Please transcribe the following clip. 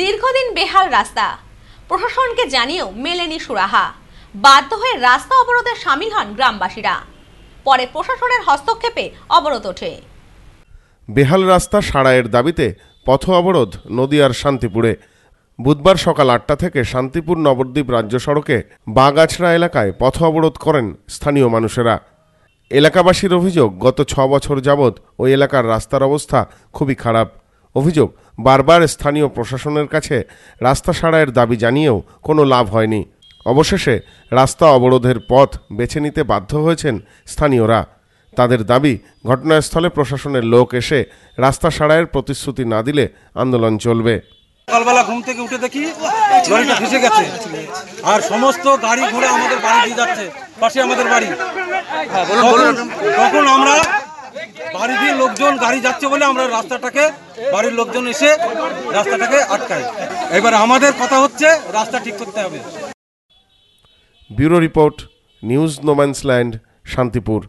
দীর্ঘদিন বেহাল রাস্তা প্রশাসনকে জানিয়েও মেলেনি সুরাহা বাধ্য হয়ে রাস্তা অবরোধে সামিল হন গ্রামবাসীরা পরে প্রশাসনের হস্তক্ষেপে অবরোধ ওঠে বেহাল রাস্তা সারায়ের দাবিতে পথ অবরোধ নদীয়ার শান্তিপুরে বুধবার সকাল আটটা থেকে শান্তিপুর নবদ্বীপ রাজ্য সড়কে বাগাছড়া এলাকায় পথ অবরোধ করেন স্থানীয় মানুষেরা এলাকাবাসীর অভিযোগ গত ছ বছর যাবৎ ওই এলাকার রাস্তার অবস্থা খুবই খারাপ অভিযোগ বারবার স্থানীয় প্রশাসনের কাছে রাস্তা সারায়ের দাবি জানিয়েও কোনো লাভ হয়নি অবশেষে রাস্তা অবরোধের পথ বেছে নিতে বাধ্য হয়েছেন স্থানীয়রা তাদের দাবি ঘটনাস্থলে প্রশাসনের লোক এসে রাস্তা সারায়ের প্রতিশ্রুতি না দিলে আন্দোলন চলবে সকালবেলা ঘুম থেকে উঠে দেখি গাড়িটা ফেসে গেছে আর সমস্ত গাড়ি ঘুরে আমাদের বাড়ি দিয়ে যাচ্ছে পাশে আমাদের বাড়ি হ্যাঁ, তখন আমরা বাড়ি দিয়ে লোকজন গাড়ি যাচ্ছে বলে আমরা রাস্তাটাকে বাড়ির লোকজন এসে রাস্তাটাকে আটকাই এবার আমাদের কথা হচ্ছে রাস্তা ঠিক করতে হবে bureau report news no man's land Shantipur